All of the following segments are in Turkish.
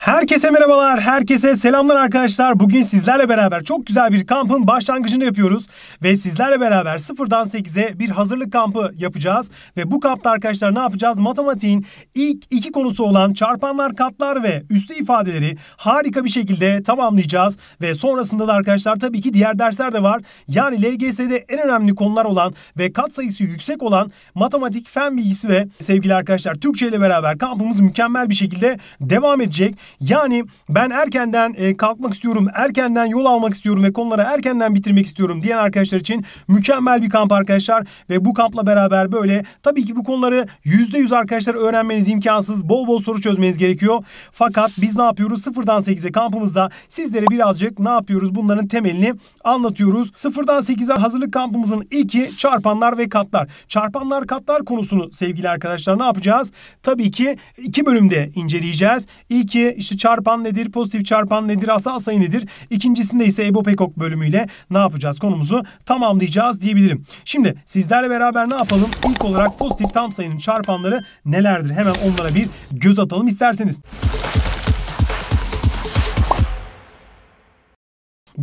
Herkese merhabalar, herkese selamlar arkadaşlar. Bugün sizlerle beraber çok güzel bir kampın başlangıcını yapıyoruz. Ve sizlerle beraber sıfırdan 8'e bir hazırlık kampı yapacağız. Ve bu kampta arkadaşlar ne yapacağız? Matematiğin ilk iki konusu olan çarpanlar, katlar ve üslü ifadeleri harika bir şekilde tamamlayacağız. Ve sonrasında da arkadaşlar tabii ki diğer dersler de var. Yani LGS'de en önemli konular olan ve kat sayısı yüksek olan matematik, fen bilgisi ve sevgili arkadaşlar Türkçe ile beraber kampımız mükemmel bir şekilde devam edecek. Yani ben erkenden e, kalkmak istiyorum, erkenden yol almak istiyorum ve konuları erkenden bitirmek istiyorum diyen arkadaşlar için mükemmel bir kamp arkadaşlar. Ve bu kampla beraber böyle tabii ki bu konuları %100 arkadaşlar öğrenmeniz imkansız. Bol bol soru çözmeniz gerekiyor. Fakat biz ne yapıyoruz? Sıfırdan 8'e kampımızda sizlere birazcık ne yapıyoruz? Bunların temelini anlatıyoruz. Sıfırdan 8'e hazırlık kampımızın ilki çarpanlar ve katlar. Çarpanlar katlar konusunu sevgili arkadaşlar ne yapacağız? Tabii ki iki bölümde inceleyeceğiz. İlki işte çarpan nedir, pozitif çarpan nedir, asa sayı nedir? İkincisinde ise Ebo Pekok bölümüyle ne yapacağız konumuzu tamamlayacağız diyebilirim. Şimdi sizlerle beraber ne yapalım? İlk olarak pozitif tam sayının çarpanları nelerdir? Hemen onlara bir göz atalım isterseniz.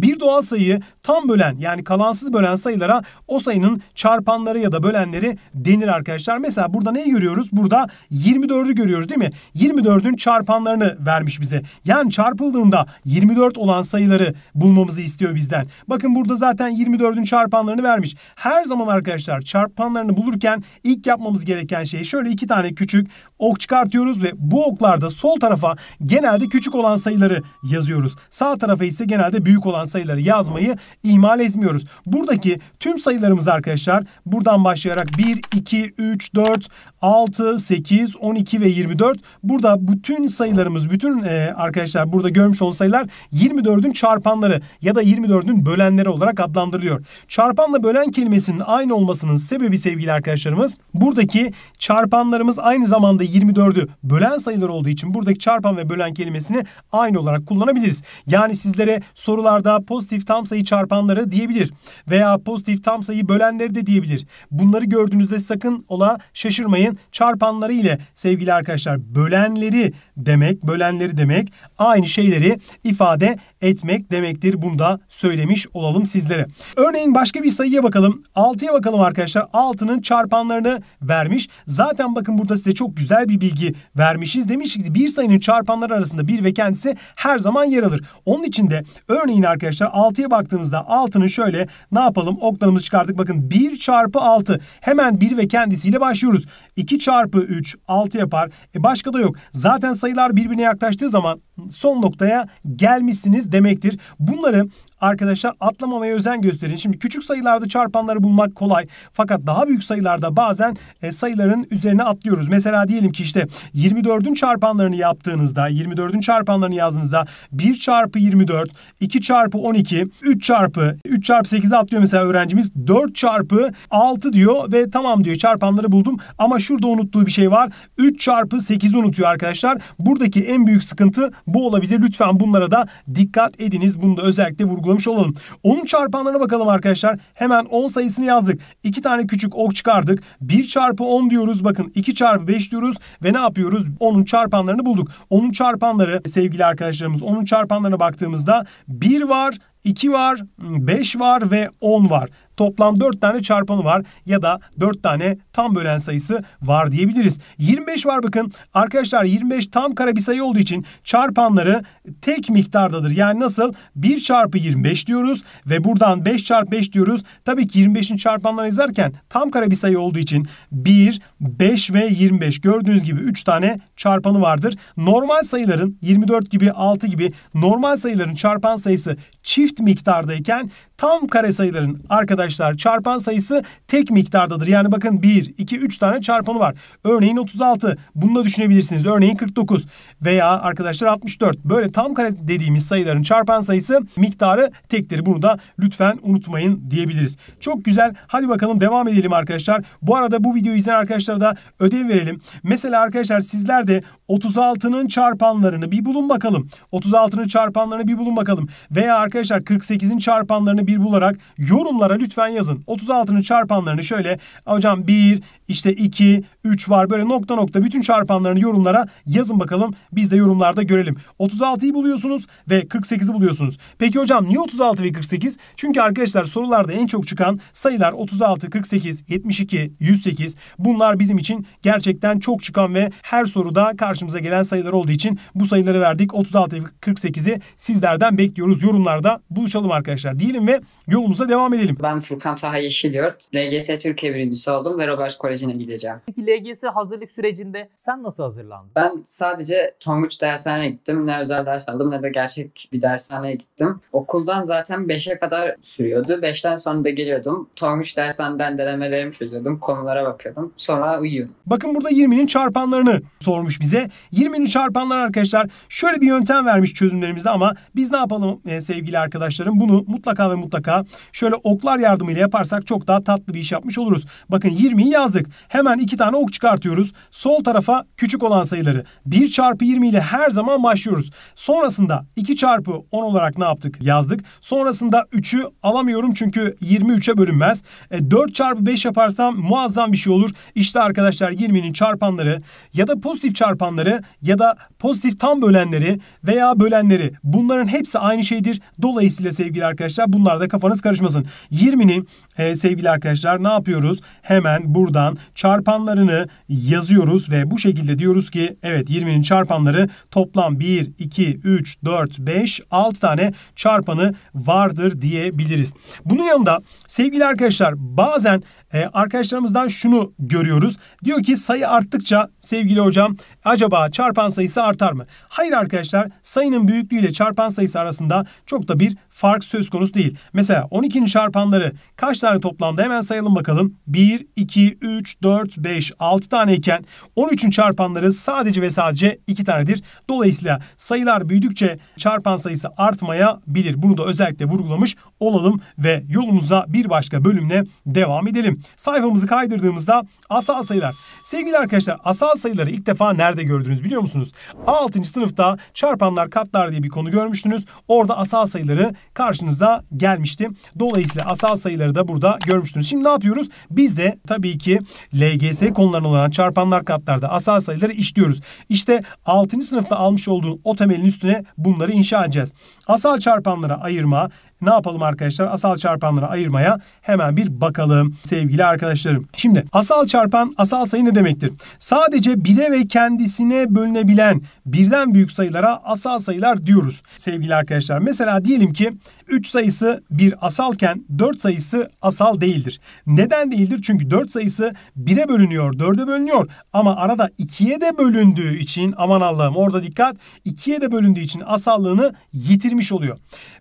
Bir doğal sayıyı tam bölen yani kalansız bölen sayılara o sayının çarpanları ya da bölenleri denir arkadaşlar. Mesela burada neyi görüyoruz? Burada 24'ü görüyoruz değil mi? 24'ün çarpanlarını vermiş bize. Yani çarpıldığında 24 olan sayıları bulmamızı istiyor bizden. Bakın burada zaten 24'ün çarpanlarını vermiş. Her zaman arkadaşlar çarpanlarını bulurken ilk yapmamız gereken şey şöyle iki tane küçük ok çıkartıyoruz ve bu oklarda sol tarafa genelde küçük olan sayıları yazıyoruz. Sağ tarafa ise genelde büyük olan sayıları yazmayı ihmal etmiyoruz. Buradaki tüm sayılarımız arkadaşlar buradan başlayarak 1, 2, 3, 4, 6, 8, 12 ve 24. Burada bütün sayılarımız, bütün e, arkadaşlar burada görmüş olan sayılar 24'ün çarpanları ya da 24'ün bölenleri olarak adlandırılıyor. Çarpanla bölen kelimesinin aynı olmasının sebebi sevgili arkadaşlarımız buradaki çarpanlarımız aynı zamanda 24'ü bölen sayılar olduğu için buradaki çarpan ve bölen kelimesini aynı olarak kullanabiliriz. Yani sizlere sorularda pozitif tam sayı çarpanları diyebilir veya pozitif tam sayı bölenleri de diyebilir. Bunları gördüğünüzde sakın ola şaşırmayın. Çarpanları ile sevgili arkadaşlar bölenleri demek, bölenleri demek aynı şeyleri ifade etmek demektir. Bunu da söylemiş olalım sizlere. Örneğin başka bir sayıya bakalım. 6'ya bakalım arkadaşlar. 6'nın çarpanlarını vermiş. Zaten bakın burada size çok güzel bir bilgi vermişiz. Demiş ki bir sayının çarpanları arasında 1 ve kendisi her zaman yer alır. Onun için de örneğin arkadaşlar 6'ya baktığımızda 6'nın şöyle ne yapalım? Oklarımızı çıkardık. Bakın 1 çarpı 6. Hemen 1 ve kendisiyle başlıyoruz. 2 çarpı 3 6 yapar. E başka da yok. Zaten sayılar birbirine yaklaştığı zaman son noktaya gelmişsiniz demektir. Bunları arkadaşlar atlamamaya özen gösterin. Şimdi küçük sayılarda çarpanları bulmak kolay fakat daha büyük sayılarda bazen e, sayıların üzerine atlıyoruz. Mesela diyelim ki işte 24'ün çarpanlarını yaptığınızda 24'ün çarpanlarını yazdığınızda 1 çarpı 24, 2 çarpı 12, 3 çarpı 3 çarpı 8'e atlıyor mesela öğrencimiz 4 çarpı 6 diyor ve tamam diyor çarpanları buldum ama şurada unuttuğu bir şey var. 3 çarpı 8 unutuyor arkadaşlar. Buradaki en büyük sıkıntı bu olabilir. Lütfen bunlara da dikkat ediniz. Bunu da özellikle vurgu hesaplamış olalım. Onun çarpanlarına bakalım arkadaşlar. Hemen 10 sayısını yazdık. 2 tane küçük ok çıkardık. 1 çarpı 10 diyoruz. Bakın 2 çarpı 5 diyoruz. Ve ne yapıyoruz? 10'un çarpanlarını bulduk. 10'un çarpanları sevgili arkadaşlarımız 10'un çarpanlarına baktığımızda 1 var, 2 var, 5 var ve 10 var toplam 4 tane çarpanı var ya da 4 tane tam bölen sayısı var diyebiliriz. 25 var bakın. Arkadaşlar 25 tam kare bir sayı olduğu için çarpanları tek miktardadır. Yani nasıl? 1 çarpı 25 diyoruz ve buradan 5 çarpı 5 diyoruz. Tabii ki 25'in çarpanlarını yazarken tam kare bir sayı olduğu için 1, 5 ve 25 gördüğünüz gibi 3 tane çarpanı vardır. Normal sayıların 24 gibi 6 gibi normal sayıların çarpan sayısı çift miktardayken tam kare sayıların arkadaşlar çarpan sayısı tek miktardadır. Yani bakın 1, 2, 3 tane çarpanı var. Örneğin 36. Bunu da düşünebilirsiniz. Örneğin 49 veya arkadaşlar 64. Böyle tam kare dediğimiz sayıların çarpan sayısı miktarı tektir. Bunu da lütfen unutmayın diyebiliriz. Çok güzel. Hadi bakalım devam edelim arkadaşlar. Bu arada bu videoyu izleyen arkadaşlara da ödev verelim. Mesela arkadaşlar sizler de 36'nın çarpanlarını bir bulun bakalım. 36'nın çarpanlarını bir bulun bakalım. Veya arkadaşlar 48'in çarpanlarını bir bularak yorumlara lütfen yazın. 36'nın çarpanlarını şöyle hocam 1, işte 2, 3 var böyle nokta nokta bütün çarpanlarını yorumlara yazın bakalım. Biz de yorumlarda görelim. 36'yı buluyorsunuz ve 48'i buluyorsunuz. Peki hocam niye 36 ve 48? Çünkü arkadaşlar sorularda en çok çıkan sayılar 36, 48, 72, 108. Bunlar bizim için gerçekten çok çıkan ve her soruda karşımıza gelen sayılar olduğu için bu sayıları verdik. 36 ve 48'i sizlerden bekliyoruz. Yorumlarda buluşalım arkadaşlar. Diyelim ve yolumuza devam edelim. Ben Furkan Taha Yeşilyurt. LGS Türkiye birincisi oldum ve Robert Kolej sürecine gideceğim. Peki LGS hazırlık sürecinde sen nasıl hazırlandın? Ben sadece son dershaneye gittim. Ne özel ders aldım ne de gerçek bir dershaneye gittim. Okuldan zaten 5'e kadar sürüyordu. 5'ten sonra da geliyordum. Son 3 dershaneden denemelerimi çözüyordum. Konulara bakıyordum. Sonra uyuyordum. Bakın burada 20'nin çarpanlarını sormuş bize. 20'nin çarpanları arkadaşlar şöyle bir yöntem vermiş çözümlerimizde ama biz ne yapalım e, sevgili arkadaşlarım? Bunu mutlaka ve mutlaka şöyle oklar yardımıyla yaparsak çok daha tatlı bir iş yapmış oluruz. Bakın 20'yi yazdık yaptık. Hemen iki tane ok çıkartıyoruz. Sol tarafa küçük olan sayıları 1 çarpı 20 ile her zaman başlıyoruz. Sonrasında 2 çarpı 10 olarak ne yaptık? Yazdık. Sonrasında 3'ü alamıyorum çünkü 23'e bölünmez. E, 4 çarpı 5 yaparsam muazzam bir şey olur. İşte arkadaşlar 20'nin çarpanları ya da pozitif çarpanları ya da pozitif tam bölenleri veya bölenleri bunların hepsi aynı şeydir. Dolayısıyla sevgili arkadaşlar bunlar da kafanız karışmasın. 20'nin e, sevgili arkadaşlar ne yapıyoruz? Hemen buradan çarpanlarını yazıyoruz ve bu şekilde diyoruz ki evet 20'nin çarpanları toplam 1, 2, 3, 4, 5, 6 tane çarpanı vardır diyebiliriz. Bunun yanında sevgili arkadaşlar bazen e, arkadaşlarımızdan şunu görüyoruz. Diyor ki sayı arttıkça sevgili hocam acaba çarpan sayısı artar mı? Hayır arkadaşlar sayının büyüklüğü ile çarpan sayısı arasında çok da bir fark söz konusu değil. Mesela 12'nin çarpanları kaç tane toplamda hemen sayalım bakalım. 1, 2, 3, 4, 5, 6 tane iken 13'ün çarpanları sadece ve sadece 2 tanedir. Dolayısıyla sayılar büyüdükçe çarpan sayısı artmayabilir. Bunu da özellikle vurgulamış olalım ve yolumuza bir başka bölümle devam edelim sayfamızı kaydırdığımızda asal sayılar. Sevgili arkadaşlar asal sayıları ilk defa nerede gördünüz biliyor musunuz? 6. sınıfta çarpanlar katlar diye bir konu görmüştünüz. Orada asal sayıları karşınıza gelmişti. Dolayısıyla asal sayıları da burada görmüştünüz. Şimdi ne yapıyoruz? Biz de tabii ki LGS konularına olan çarpanlar katlarda asal sayıları işliyoruz. İşte 6. sınıfta almış olduğun o temelin üstüne bunları inşa edeceğiz. Asal çarpanlara ayırma, ne yapalım arkadaşlar? Asal çarpanları ayırmaya hemen bir bakalım sevgili arkadaşlarım. Şimdi asal çarpan asal sayı ne demektir? Sadece 1'e ve kendisine bölünebilen birden büyük sayılara asal sayılar diyoruz sevgili arkadaşlar. Mesela diyelim ki 3 sayısı bir asalken 4 sayısı asal değildir. Neden değildir? Çünkü 4 sayısı 1'e bölünüyor, 4'e bölünüyor ama arada 2'ye de bölündüğü için aman Allah'ım orada dikkat 2'ye de bölündüğü için asallığını yitirmiş oluyor.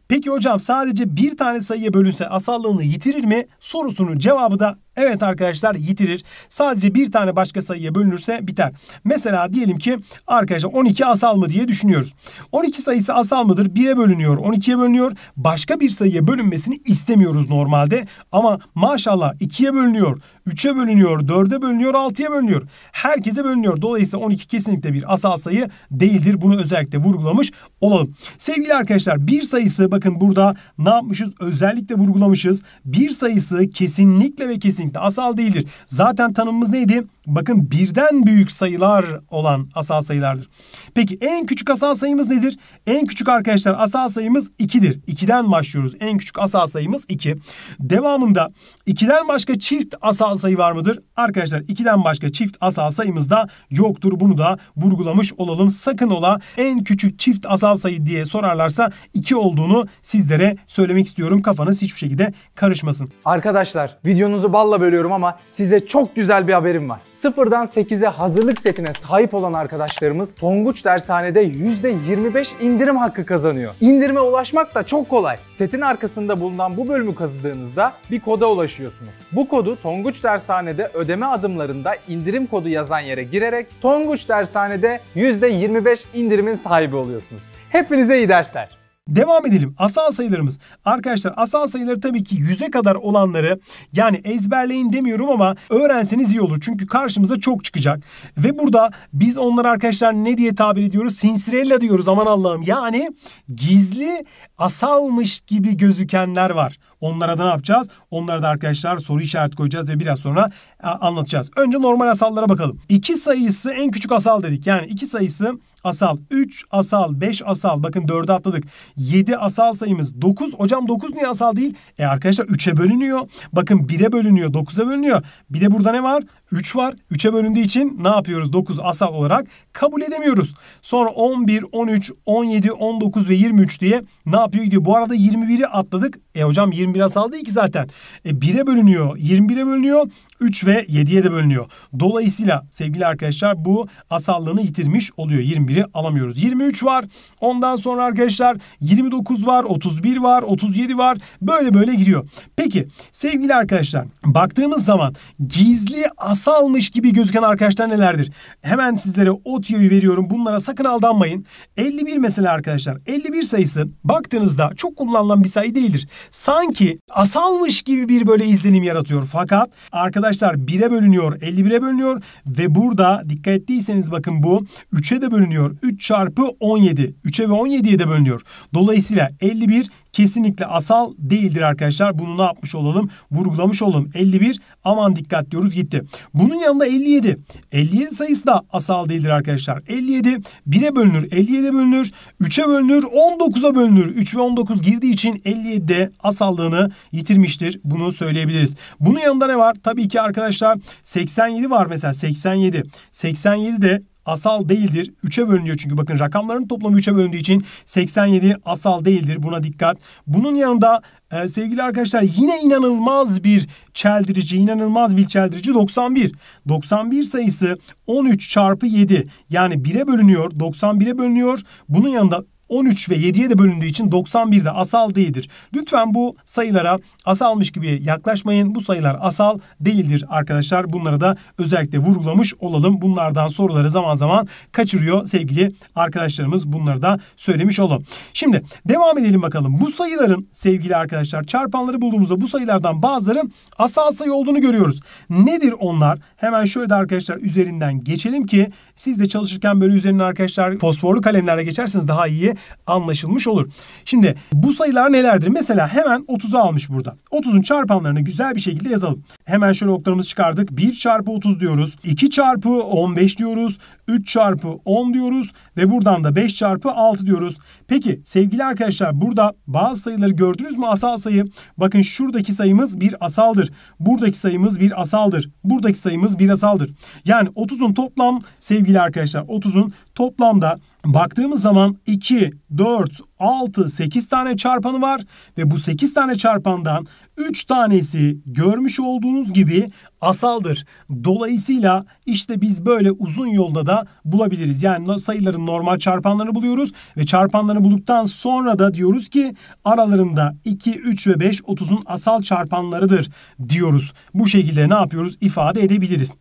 Peki hocam sadece bir tane sayıya bölünse asallığını yitirir mi? Sorusunun cevabı da Evet arkadaşlar yitirir. Sadece bir tane başka sayıya bölünürse biter. Mesela diyelim ki arkadaşlar 12 asal mı diye düşünüyoruz. 12 sayısı asal mıdır? 1'e bölünüyor, 12'ye bölünüyor. Başka bir sayıya bölünmesini istemiyoruz normalde. Ama maşallah 2'ye bölünüyor, 3'e bölünüyor, 4'e bölünüyor, 6'ya bölünüyor. Herkese bölünüyor. Dolayısıyla 12 kesinlikle bir asal sayı değildir. Bunu özellikle vurgulamış olalım. Sevgili arkadaşlar bir sayısı bakın burada ne yapmışız? Özellikle vurgulamışız. Bir sayısı kesinlikle ve kesinlikle asal değildir. Zaten tanımımız neydi? Bakın birden büyük sayılar olan asal sayılardır. Peki en küçük asal sayımız nedir? En küçük arkadaşlar asal sayımız 2'dir. 2'den başlıyoruz. En küçük asal sayımız 2. Devamında 2'den başka çift asal sayı var mıdır? Arkadaşlar 2'den başka çift asal sayımız da yoktur. Bunu da vurgulamış olalım. Sakın ola en küçük çift asal sayı diye sorarlarsa 2 olduğunu sizlere söylemek istiyorum. Kafanız hiçbir şekilde karışmasın. Arkadaşlar videonuzu balla bölüyorum ama size çok güzel bir haberim var. Sıfırdan 8'e hazırlık setine sahip olan arkadaşlarımız Tonguç Dershane'de %25 indirim hakkı kazanıyor. İndirime ulaşmak da çok kolay. Setin arkasında bulunan bu bölümü kazıdığınızda bir koda ulaşıyorsunuz. Bu kodu Tonguç Dershane'de ödeme adımlarında indirim kodu yazan yere girerek Tonguç Dershane'de %25 indirimin sahibi oluyorsunuz. Hepinize iyi dersler. Devam edelim. Asal sayılarımız. Arkadaşlar asal sayıları tabii ki 100'e kadar olanları yani ezberleyin demiyorum ama öğrenseniz iyi olur. Çünkü karşımıza çok çıkacak. Ve burada biz onları arkadaşlar ne diye tabir ediyoruz? Sinsirella diyoruz aman Allah'ım. Yani gizli asalmış gibi gözükenler var. Onlara da ne yapacağız? Onlara da arkadaşlar soru işareti koyacağız ve biraz sonra anlatacağız. Önce normal asallara bakalım. İki sayısı en küçük asal dedik. Yani iki sayısı asal, 3 asal, 5 asal. Bakın 4'e atladık. 7 asal sayımız 9. Hocam 9 niye asal değil? E arkadaşlar 3'e bölünüyor. Bakın 1'e bölünüyor, 9'a bölünüyor. Bir de burada ne var? 3 var. 3'e bölündüğü için ne yapıyoruz? 9 asal olarak kabul edemiyoruz. Sonra 11, 13, 17, 19 ve 23 diye ne yapıyor gidiyor. Bu arada 21'i atladık. E hocam 21 asal değil ki zaten. E 1'e bölünüyor. 21'e bölünüyor. 3 ve 7'ye de bölünüyor. Dolayısıyla sevgili arkadaşlar bu asallığını yitirmiş oluyor. 21'i alamıyoruz. 23 var. Ondan sonra arkadaşlar 29 var, 31 var, 37 var. Böyle böyle gidiyor. Peki sevgili arkadaşlar baktığımız zaman gizli asal yasalmış gibi gözüken arkadaşlar nelerdir? Hemen sizlere o tüyoyu veriyorum. Bunlara sakın aldanmayın. 51 mesela arkadaşlar. 51 sayısı baktığınızda çok kullanılan bir sayı değildir. Sanki asalmış gibi bir böyle izlenim yaratıyor. Fakat arkadaşlar 1'e bölünüyor, 51'e bölünüyor ve burada dikkat ettiyseniz bakın bu 3'e de bölünüyor. 3 çarpı 17. 3'e ve 17'ye de bölünüyor. Dolayısıyla 51 kesinlikle asal değildir arkadaşlar. Bunu ne yapmış olalım? Vurgulamış olalım. 51 aman dikkat diyoruz gitti. Bunun yanında 57. 57 sayısı da asal değildir arkadaşlar. 57 1'e bölünür, 57'e bölünür, 3'e bölünür, 19'a bölünür. 3 ve 19 girdiği için 57'de asallığını yitirmiştir. Bunu söyleyebiliriz. Bunun yanında ne var? Tabii ki arkadaşlar 87 var mesela 87. 87 de asal değildir. 3'e bölünüyor çünkü bakın rakamların toplamı 3'e bölündüğü için 87 asal değildir. Buna dikkat. Bunun yanında ee, sevgili arkadaşlar yine inanılmaz bir çeldirici, inanılmaz bir çeldirici 91. 91 sayısı 13 çarpı 7 yani 1'e bölünüyor, 91'e bölünüyor. Bunun yanında 13 ve 7'ye de bölündüğü için 91 de asal değildir. Lütfen bu sayılara asalmış gibi yaklaşmayın. Bu sayılar asal değildir arkadaşlar. Bunlara da özellikle vurgulamış olalım. Bunlardan soruları zaman zaman kaçırıyor sevgili arkadaşlarımız. Bunları da söylemiş olalım. Şimdi devam edelim bakalım. Bu sayıların sevgili arkadaşlar çarpanları bulduğumuzda bu sayılardan bazıları asal sayı olduğunu görüyoruz. Nedir onlar? Hemen şöyle de arkadaşlar üzerinden geçelim ki siz de çalışırken böyle üzerinden arkadaşlar fosforlu kalemlerle geçersiniz daha iyi anlaşılmış olur. Şimdi bu sayılar nelerdir? Mesela hemen 30'u almış burada. 30'un çarpanlarını güzel bir şekilde yazalım. Hemen şöyle oklarımızı çıkardık. 1 çarpı 30 diyoruz. 2 çarpı 15 diyoruz. 3 çarpı 10 diyoruz ve buradan da 5 çarpı 6 diyoruz. Peki sevgili arkadaşlar burada bazı sayıları gördünüz mü asal sayı? Bakın şuradaki sayımız bir asaldır. Buradaki sayımız bir asaldır. Buradaki sayımız bir asaldır. Yani 30'un toplam sevgili arkadaşlar 30'un toplamda baktığımız zaman 2, 4, 6, 8 tane çarpanı var ve bu 8 tane çarpandan 3 tanesi görmüş olduğunuz gibi asaldır. Dolayısıyla işte biz böyle uzun yolda da bulabiliriz. Yani sayıların normal çarpanlarını buluyoruz ve çarpanlarını bulduktan sonra da diyoruz ki aralarında 2, 3 ve 5 30'un asal çarpanlarıdır diyoruz. Bu şekilde ne yapıyoruz? ifade edebiliriz.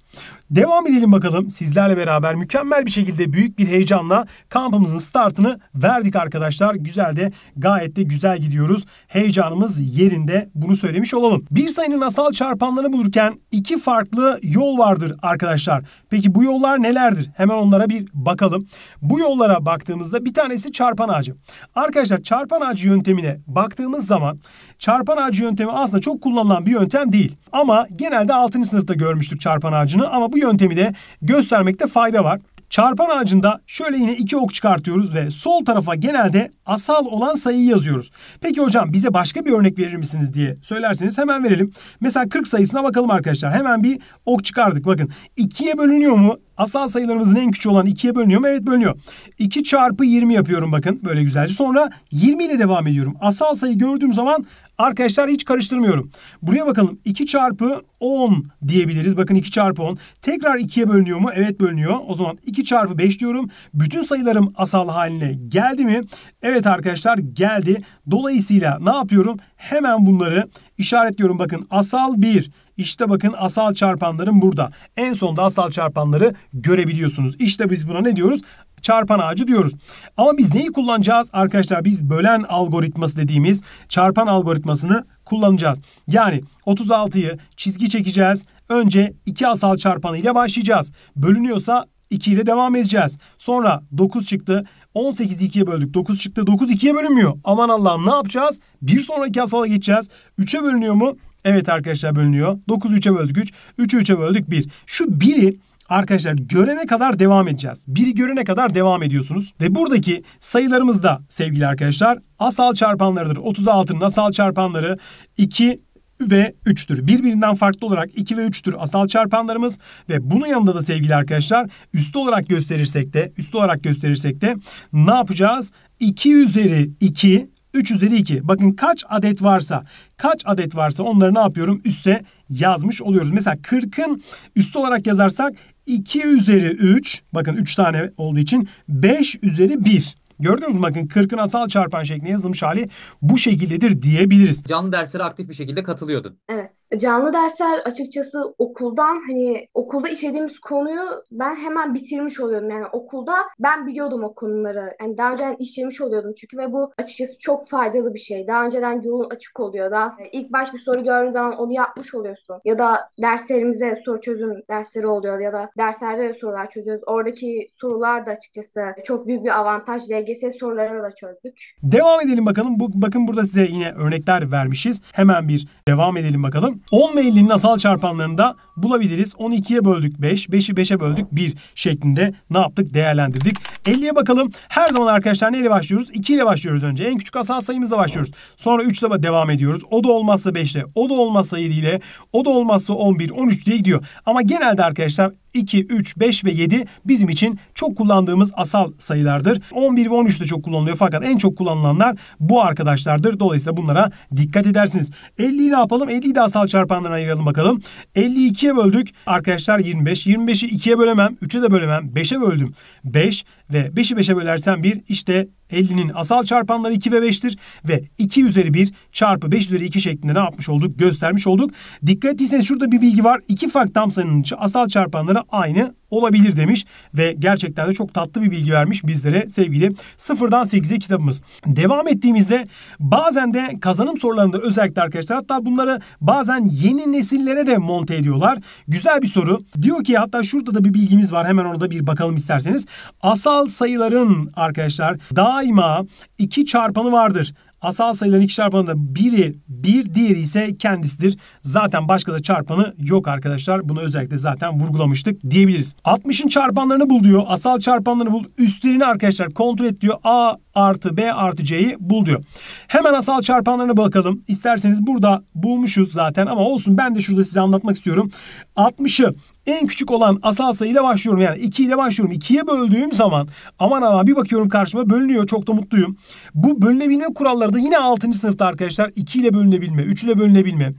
Devam edelim bakalım. Sizlerle beraber mükemmel bir şekilde büyük bir heyecanla kampımızın startını verdik arkadaşlar. Güzel de gayet de güzel gidiyoruz. Heyecanımız yerinde bunu söylemiş olalım. Bir sayının asal çarpanlarını bulurken iki farklı yol vardır arkadaşlar. Peki bu yollar nelerdir? Hemen onlara bir bakalım. Bu yollara baktığımızda bir tanesi çarpan ağacı. Arkadaşlar çarpan ağacı yöntemine baktığımız zaman çarpan ağacı yöntemi aslında çok kullanılan bir yöntem değil. Ama genelde 6. sınıfta görmüştük çarpan ağacını ama bu yöntemi de göstermekte fayda var. Çarpan ağacında şöyle yine iki ok çıkartıyoruz ve sol tarafa genelde asal olan sayıyı yazıyoruz. Peki hocam bize başka bir örnek verir misiniz diye söylerseniz hemen verelim. Mesela 40 sayısına bakalım arkadaşlar. Hemen bir ok çıkardık. Bakın 2'ye bölünüyor mu? asal sayılarımızın en küçüğü olan 2'ye bölünüyor mu? Evet bölünüyor. 2 çarpı 20 yapıyorum bakın böyle güzelce. Sonra 20 ile devam ediyorum. Asal sayı gördüğüm zaman arkadaşlar hiç karıştırmıyorum. Buraya bakalım 2 çarpı 10 diyebiliriz. Bakın 2 çarpı 10. Tekrar 2'ye bölünüyor mu? Evet bölünüyor. O zaman 2 çarpı 5 diyorum. Bütün sayılarım asal haline geldi mi? Evet arkadaşlar geldi. Dolayısıyla ne yapıyorum? Hemen bunları işaretliyorum. Bakın asal 1, işte bakın asal çarpanların burada. En sonda asal çarpanları görebiliyorsunuz. İşte biz buna ne diyoruz? çarpan ağacı diyoruz. Ama biz neyi kullanacağız? Arkadaşlar biz bölen algoritması dediğimiz çarpan algoritmasını kullanacağız. Yani 36'yı çizgi çekeceğiz. Önce 2 asal çarpanı ile başlayacağız. Bölünüyorsa 2 ile devam edeceğiz. Sonra 9 çıktı. 18'i 2'ye böldük. 9 çıktı. 9 2'ye bölünmüyor. Aman Allah'ım ne yapacağız? Bir sonraki asala geçeceğiz. 3'e bölünüyor mu? Evet arkadaşlar bölünüyor. 9'u 3'e böldük 3. 3'ü 3'e böldük 1. Şu 1'i Arkadaşlar görene kadar devam edeceğiz. 1'i görene kadar devam ediyorsunuz. Ve buradaki sayılarımız da sevgili arkadaşlar asal çarpanlarıdır. 36'nın asal çarpanları 2 ve 3'tür. Birbirinden farklı olarak 2 ve 3'tür asal çarpanlarımız ve bunun yanında da sevgili arkadaşlar üstü olarak gösterirsek de üstü olarak gösterirsek de ne yapacağız? 2 üzeri 2 3 üzeri 2. Bakın kaç adet varsa, kaç adet varsa onları ne yapıyorum? Üste yazmış oluyoruz. Mesela 40'ın üstü olarak yazarsak 2 üzeri 3. Bakın 3 tane olduğu için 5 üzeri 1. Gördünüz mü bakın 40'ın asal çarpan şeklinde yazılmış hali bu şekildedir diyebiliriz. Canlı derslere aktif bir şekilde katılıyordun. Evet. Canlı dersler açıkçası okuldan hani okulda işlediğimiz konuyu ben hemen bitirmiş oluyordum. Yani okulda ben biliyordum o konuları. Yani daha önce işlemiş oluyordum çünkü ve bu açıkçası çok faydalı bir şey. Daha önceden yolun açık oluyor. Daha ilk baş bir soru gördüğün zaman onu yapmış oluyorsun. Ya da derslerimize soru çözüm dersleri oluyor ya da derslerde de sorular çözüyoruz. Oradaki sorular da açıkçası çok büyük bir avantaj diye LGS sorularını da çözdük. Devam edelim bakalım. Bu, bakın burada size yine örnekler vermişiz. Hemen bir devam edelim bakalım. 10 ve 50'nin asal çarpanlarında bulabiliriz. 12'ye böldük 5, 5'i 5'e böldük 1 şeklinde ne yaptık? Değerlendirdik. 50'ye bakalım. Her zaman arkadaşlar neyle başlıyoruz? 2 ile başlıyoruz önce. En küçük asal sayımızla başlıyoruz. Sonra 3 ile devam ediyoruz. O da olmazsa 5 ile, o da olmazsa 7 ile, o da olmazsa 11, 13 diye gidiyor. Ama genelde arkadaşlar 2, 3, 5 ve 7 bizim için çok kullandığımız asal sayılardır. 11 ve 13 de çok kullanılıyor fakat en çok kullanılanlar bu arkadaşlardır. Dolayısıyla bunlara dikkat edersiniz. 50'yi ne yapalım? 50'yi de asal çarpanlarına ayıralım bakalım. 50'yi 2'ye böldük. Arkadaşlar 25. 25'i 2'ye bölemem. 3'e de bölemem. 5'e böldüm. 5 ve 5'i 5'e bölersen 1 işte 50'nin asal çarpanları 2 ve 5'tir ve 2 üzeri 1 çarpı 5 üzeri 2 şeklinde ne yapmış olduk göstermiş olduk. Dikkat ettiyseniz şurada bir bilgi var. İki farklı tam sayının asal çarpanları aynı olabilir demiş ve gerçekten de çok tatlı bir bilgi vermiş bizlere sevgili sıfırdan 8'e kitabımız. Devam ettiğimizde bazen de kazanım sorularında özellikle arkadaşlar hatta bunları bazen yeni nesillere de monte ediyorlar. Güzel bir soru. Diyor ki hatta şurada da bir bilgimiz var hemen orada bir bakalım isterseniz. Asal asal sayıların arkadaşlar daima iki çarpanı vardır. Asal sayıların iki çarpanında biri bir, diğeri ise kendisidir. Zaten başka da çarpanı yok arkadaşlar. Bunu özellikle zaten vurgulamıştık diyebiliriz. 60'ın çarpanlarını bul diyor. Asal çarpanlarını bul. Üstlerini arkadaşlar kontrol et diyor. A artı B artı C'yi bul diyor. Hemen asal çarpanlarına bakalım. İsterseniz burada bulmuşuz zaten ama olsun ben de şurada size anlatmak istiyorum. 60'ı en küçük olan asal sayıyla başlıyorum. Yani 2 ile başlıyorum. 2'ye böldüğüm zaman aman Allah bir bakıyorum karşıma bölünüyor. Çok da mutluyum. Bu bölünebilme kuralları da yine 6. sınıfta arkadaşlar. 2 ile bölünebilme, 3 ile bölünebilme.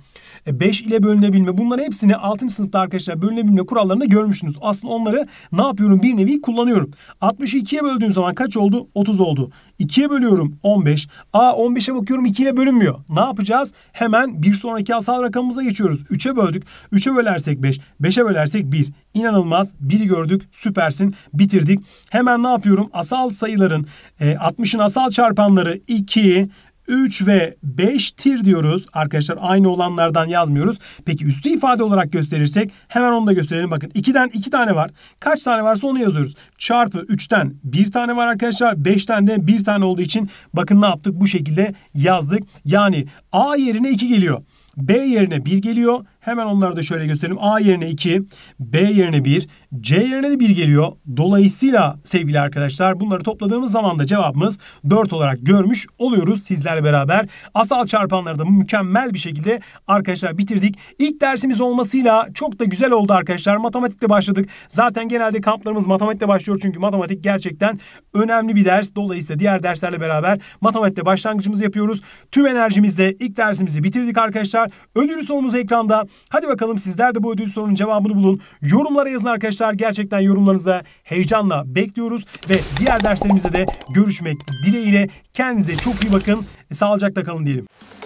5 e, ile bölünebilme bunların hepsini 6. sınıfta arkadaşlar bölünebilme kurallarında görmüşsünüz. Aslında onları ne yapıyorum bir nevi kullanıyorum. 62'ye böldüğüm zaman kaç oldu? 30 oldu. 2'ye bölüyorum 15. Aa 15'e bakıyorum 2 ile bölünmüyor. Ne yapacağız? Hemen bir sonraki asal rakamımıza geçiyoruz. 3'e böldük. 3'e bölersek 5. 5'e bölersek 1. İnanılmaz. 1'i gördük. Süpersin. Bitirdik. Hemen ne yapıyorum? Asal sayıların e, 60'ın asal çarpanları 2, 3 ve 5 tir diyoruz. Arkadaşlar aynı olanlardan yazmıyoruz. Peki üstü ifade olarak gösterirsek hemen onu da gösterelim. Bakın 2'den 2 tane var. Kaç tane varsa onu yazıyoruz. Çarpı 3'ten 1 tane var arkadaşlar. 5'ten de 1 tane olduğu için bakın ne yaptık bu şekilde yazdık. Yani A yerine 2 geliyor. B yerine 1 geliyor. Hemen onları da şöyle gösterelim. A yerine 2, B yerine 1, C yerine de 1 geliyor. Dolayısıyla sevgili arkadaşlar bunları topladığımız zaman da cevabımız 4 olarak görmüş oluyoruz sizlerle beraber. Asal çarpanları da mükemmel bir şekilde arkadaşlar bitirdik. İlk dersimiz olmasıyla çok da güzel oldu arkadaşlar. Matematikle başladık. Zaten genelde kamplarımız matematikle başlıyor çünkü matematik gerçekten önemli bir ders. Dolayısıyla diğer derslerle beraber matematikle başlangıcımızı yapıyoruz. Tüm enerjimizle ilk dersimizi bitirdik arkadaşlar. Ödülü sorumuz ekranda. Hadi bakalım sizler de bu ödül sorunun cevabını bulun. Yorumlara yazın arkadaşlar. Gerçekten yorumlarınızı heyecanla bekliyoruz. Ve diğer derslerimizde de görüşmek dileğiyle. Kendinize çok iyi bakın. Sağlıcakla kalın diyelim.